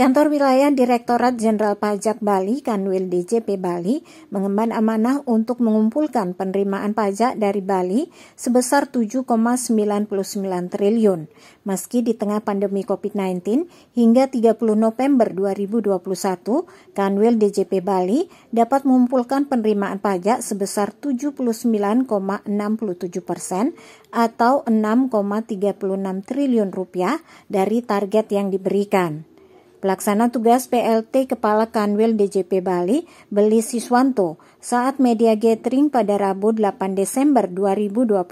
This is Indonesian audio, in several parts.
Kantor Wilayah Direktorat Jenderal Pajak Bali Kanwil DJP Bali mengemban amanah untuk mengumpulkan penerimaan pajak dari Bali sebesar 7,99 triliun. Meski di tengah pandemi COVID-19 hingga 30 November 2021, Kanwil DJP Bali dapat mengumpulkan penerimaan pajak sebesar 79,67 persen atau 6,36 triliun rupiah dari target yang diberikan. Pelaksana tugas PLT Kepala Kanwil DJP Bali, Beli Siswanto, saat media gathering pada Rabu 8 Desember 2021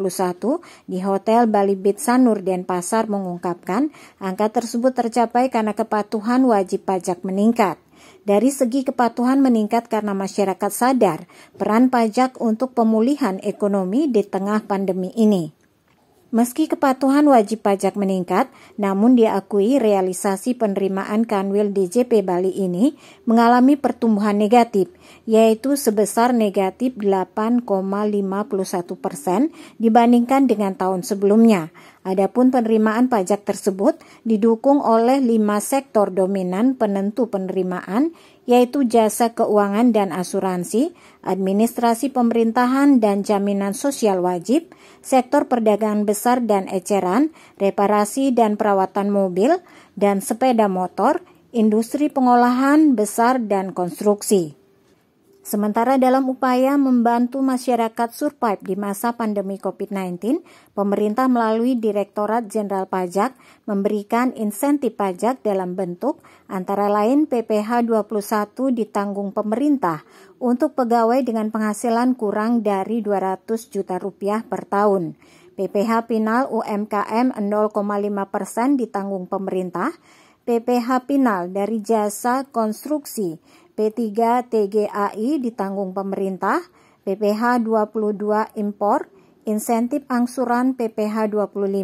di Hotel Bali Beach Sanur Denpasar mengungkapkan angka tersebut tercapai karena kepatuhan wajib pajak meningkat. Dari segi kepatuhan meningkat karena masyarakat sadar peran pajak untuk pemulihan ekonomi di tengah pandemi ini. Meski kepatuhan wajib pajak meningkat, namun diakui realisasi penerimaan Kanwil DJP Bali ini mengalami pertumbuhan negatif, yaitu sebesar negatif 8,51 persen dibandingkan dengan tahun sebelumnya. Adapun penerimaan pajak tersebut didukung oleh lima sektor dominan penentu penerimaan, yaitu jasa keuangan dan asuransi, administrasi pemerintahan dan jaminan sosial wajib, sektor perdagangan besar dan eceran, reparasi dan perawatan mobil, dan sepeda motor, industri pengolahan besar dan konstruksi. Sementara dalam upaya membantu masyarakat survive di masa pandemi COVID-19, pemerintah melalui Direktorat Jenderal Pajak memberikan insentif pajak dalam bentuk antara lain PPh 21 ditanggung pemerintah untuk pegawai dengan penghasilan kurang dari 200 juta rupiah per tahun. PPh final UMKM 0,5 persen ditanggung pemerintah, PPh final dari jasa konstruksi P3 TGAI ditanggung pemerintah, PPH 22 impor, insentif angsuran PPH 25,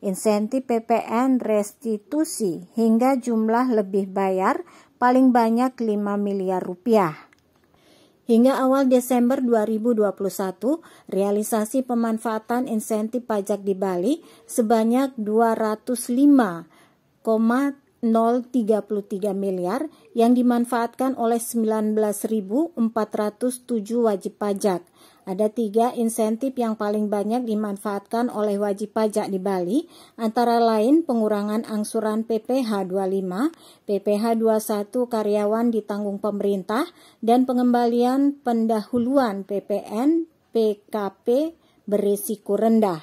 insentif PPN restitusi hingga jumlah lebih bayar paling banyak 5 miliar rupiah. Hingga awal Desember 2021, realisasi pemanfaatan insentif pajak di Bali sebanyak 205,7 0,33 miliar yang dimanfaatkan oleh 19.407 wajib pajak. Ada tiga insentif yang paling banyak dimanfaatkan oleh wajib pajak di Bali, antara lain pengurangan angsuran PPh 25, PPh 21 karyawan ditanggung pemerintah, dan pengembalian pendahuluan PPN, PKP berisiko rendah.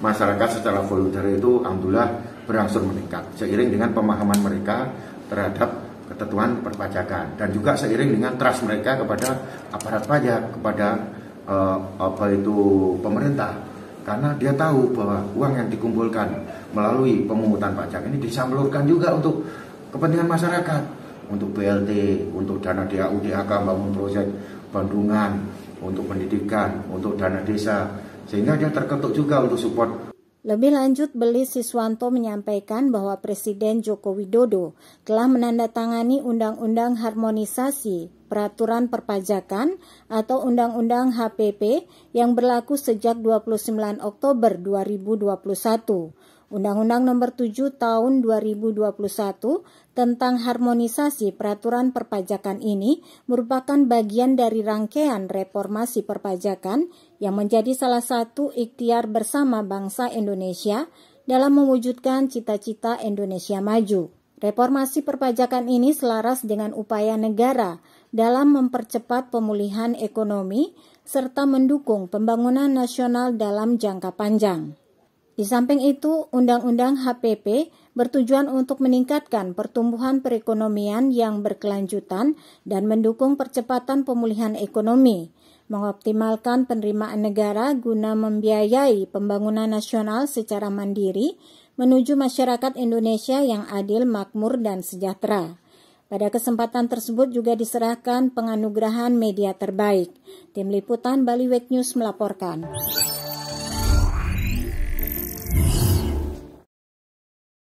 masyarakat secara voluntary itu alhamdulillah berangsur meningkat seiring dengan pemahaman mereka terhadap ketentuan perpajakan dan juga seiring dengan trust mereka kepada aparat pajak kepada uh, apa itu pemerintah karena dia tahu bahwa uang yang dikumpulkan melalui pemungutan pajak ini disalurkan juga untuk kepentingan masyarakat untuk BLT, untuk dana DAU, DAK, bangun proyek bandungan, untuk pendidikan, untuk dana desa sehingga dia terketuk juga untuk support lebih lanjut, Beli Siswanto menyampaikan bahwa Presiden Joko Widodo telah menandatangani Undang-Undang Harmonisasi Peraturan Perpajakan atau Undang-Undang HPP yang berlaku sejak 29 Oktober 2021. Undang-Undang Nomor 7 Tahun 2021 tentang harmonisasi peraturan perpajakan ini merupakan bagian dari rangkaian reformasi perpajakan yang menjadi salah satu ikhtiar bersama bangsa Indonesia dalam mewujudkan cita-cita Indonesia maju. Reformasi perpajakan ini selaras dengan upaya negara dalam mempercepat pemulihan ekonomi serta mendukung pembangunan nasional dalam jangka panjang. Di samping itu, Undang-Undang HPP bertujuan untuk meningkatkan pertumbuhan perekonomian yang berkelanjutan dan mendukung percepatan pemulihan ekonomi mengoptimalkan penerimaan negara guna membiayai pembangunan nasional secara mandiri menuju masyarakat Indonesia yang adil, makmur, dan sejahtera. Pada kesempatan tersebut juga diserahkan penganugerahan media terbaik. Tim Liputan Bali Week News melaporkan.